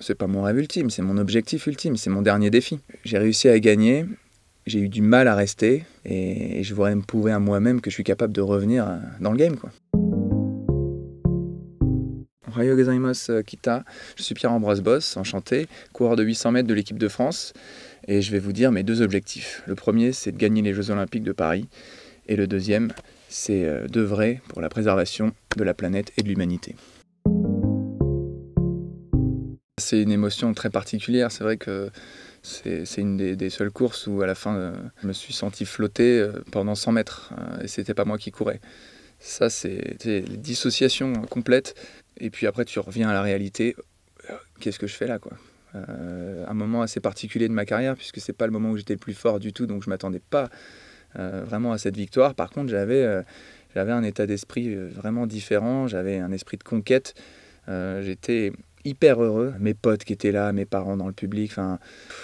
c'est pas mon rêve ultime, c'est mon objectif ultime, c'est mon dernier défi. J'ai réussi à gagner, j'ai eu du mal à rester et je voudrais me prouver à moi-même que je suis capable de revenir euh, dans le game. Quoi. Rayo euh, Kita, je suis Pierre-Ambroise Boss, enchanté, coureur de 800 mètres de l'équipe de France et je vais vous dire mes deux objectifs. Le premier, c'est de gagner les Jeux Olympiques de Paris et le deuxième, c'est euh, d'œuvrer pour la préservation de la planète et de l'humanité c'est une émotion très particulière. C'est vrai que c'est une des, seules courses où, à la fin, euh, je me suis senti flotter euh, pendant 100 mètres. Euh, et c'était pas moi qui courais. Ça, c'est dissociation complète. Et puis après, tu reviens à la réalité. Qu'est-ce que je fais là, quoi Un moment assez particulier de ma carrière, puisque c'est pas le moment où j'étais le plus fort du tout, donc je m'attendais pas vraiment à cette victoire. Par contre, j'avais j'avais un état d'esprit vraiment différent. J'avais un esprit de conquête. j'étais hyper heureux. Mes potes qui étaient là, mes parents dans le public, enfin,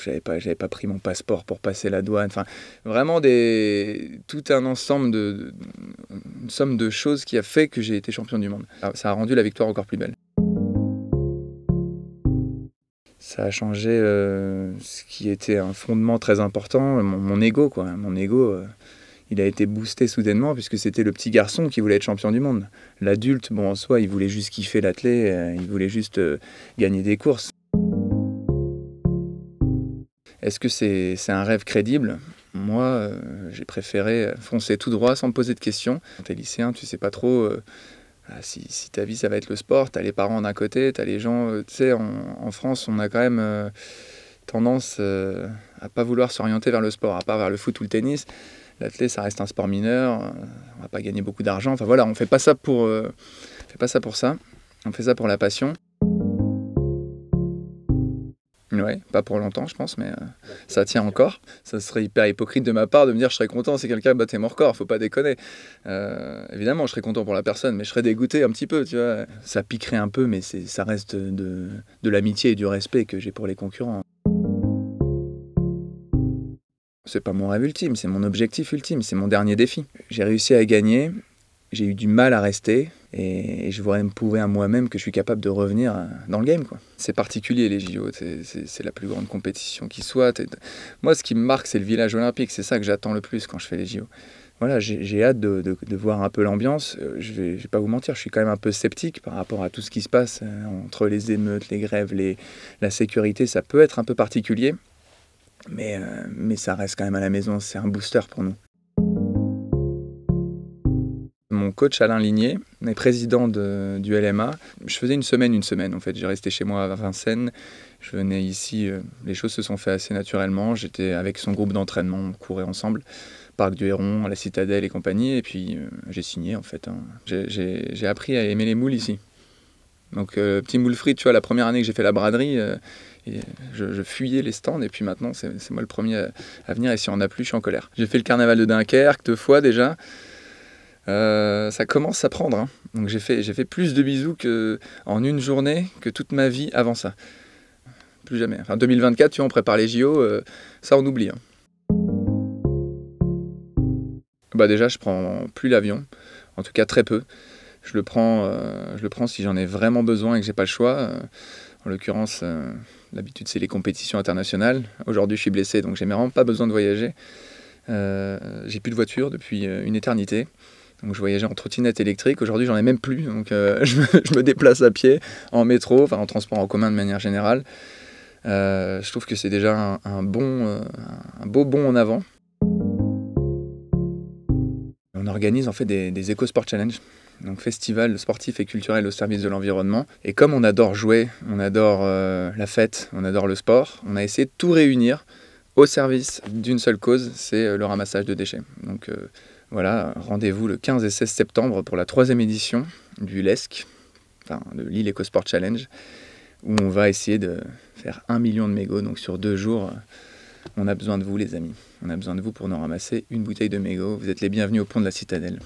j'avais pas, pas pris mon passeport pour passer la douane. Enfin, vraiment des, tout un ensemble de, somme de choses qui a fait que j'ai été champion du monde. Ah, ça a rendu la victoire encore plus belle. Ça a changé euh, ce qui était un fondement très important, mon, ego, quoi. Mon ego. Euh, il a été boosté soudainement puisque c'était le petit garçon qui voulait être champion du monde. L'adulte, bon, en soi, il voulait juste kiffer l'athlète, euh, il voulait juste euh, gagner des courses. Est-ce que c'est un rêve crédible Moi, euh, j'ai préféré foncer tout droit sans me poser de questions. Quand t'es lycéen, tu sais pas trop ah, si, ta vie, ça va être le sport. T'as les parents d'un côté, t'as les gens... tu sais, en, France, on a quand même tendance à pas vouloir s'orienter vers le sport, à part vers le foot ou le tennis l'athlète, ça reste un sport mineur, euh, on va pas gagner beaucoup d'argent. Enfin voilà, on fait pas ça pour, euh, fait pas ça pour ça. On fait ça pour la passion. Ouais, pas pour longtemps, je pense, mais euh, ça tient encore. Ça serait hyper hypocrite de ma part de me dire je serais content si quelqu'un battait mon record, faut pas déconner. évidemment, je serais content pour la personne, mais je serais dégoûté un petit peu, tu vois. Ça piquerait un peu, mais ça reste de l'amitié et du respect que j'ai pour les concurrents. C'est pas mon rêve ultime, c'est mon objectif ultime, c'est mon dernier défi. J'ai réussi à gagner, j'ai eu du mal à rester et je voudrais me prouver à moi-même que je suis capable de revenir dans le game. C'est particulier les JO, c'est la plus grande compétition qui soit. Moi, ce qui me marque, c'est le village olympique, c'est ça que j'attends le plus quand je fais les JO. Voilà, j'ai hâte de, voir un peu l'ambiance. Euh, je vais, vais pas vous mentir, je suis quand même un peu sceptique par rapport à tout ce qui se passe euh, entre les émeutes, les grèves, la sécurité. Ça peut être un peu particulier. Mais, euh, mais ça reste quand même à la maison, c'est un booster pour nous. Mon coach Alain Ligné est président du LMA. Je faisais une semaine, une semaine en fait. J'ai resté chez moi à Vincennes. Je venais ici. Euh, les choses se sont faites assez naturellement. J'étais avec son groupe d'entraînement, on courait ensemble. Parc du Héron, la Citadelle et compagnie. Et puis euh, j'ai signé en fait. Hein. J'ai appris à aimer les moules ici. Donc, euh, petit moule frit, tu vois, la première année que j'ai fait la braderie, euh, et je, fuyais les stands et puis maintenant c'est moi le premier à, venir et si on n'a plus je suis en colère. J'ai fait le carnaval de Dunkerque deux fois déjà. Euh, ça commence à prendre. Hein. Donc j'ai fait, plus de bisous que, en une journée que toute ma vie avant ça. Plus jamais. En 2024, tu vois, on prépare les JO, ça on oublie. Hein. Bah, déjà je prends plus l'avion, en tout cas très peu je le prends, euh, je le prends si j'en ai vraiment besoin et que j'ai pas le choix. Euh, en l'occurrence, d'habitude euh, c'est les compétitions internationales. Aujourd'hui, je suis blessé, donc j'ai vraiment pas besoin de voyager. j'ai plus de voiture depuis une éternité. Donc je voyageais en trottinette électrique. Aujourd'hui, j'en ai même plus. Donc je, me, déplace à pied, en métro, enfin en transport en commun de manière générale. je trouve que c'est déjà un, bon, un beau bond en avant. On organise en fait des, des éco-sport Challenge donc festival sportif et culturel au service de l'environnement. Et comme on adore jouer, on adore euh, la fête, on adore le sport, on a essayé de tout réunir au service d'une seule cause, c'est euh, le ramassage de déchets. Donc euh, voilà, rendez-vous le 15 et 16 septembre pour la troisième édition du LESC, enfin de Lille EcoSport Challenge, où on va essayer de faire un million de mégots. Donc sur deux jours, on a besoin de vous les amis. On a besoin de vous pour nous ramasser une bouteille de mégots. Vous êtes les bienvenus au pont de la Citadelle.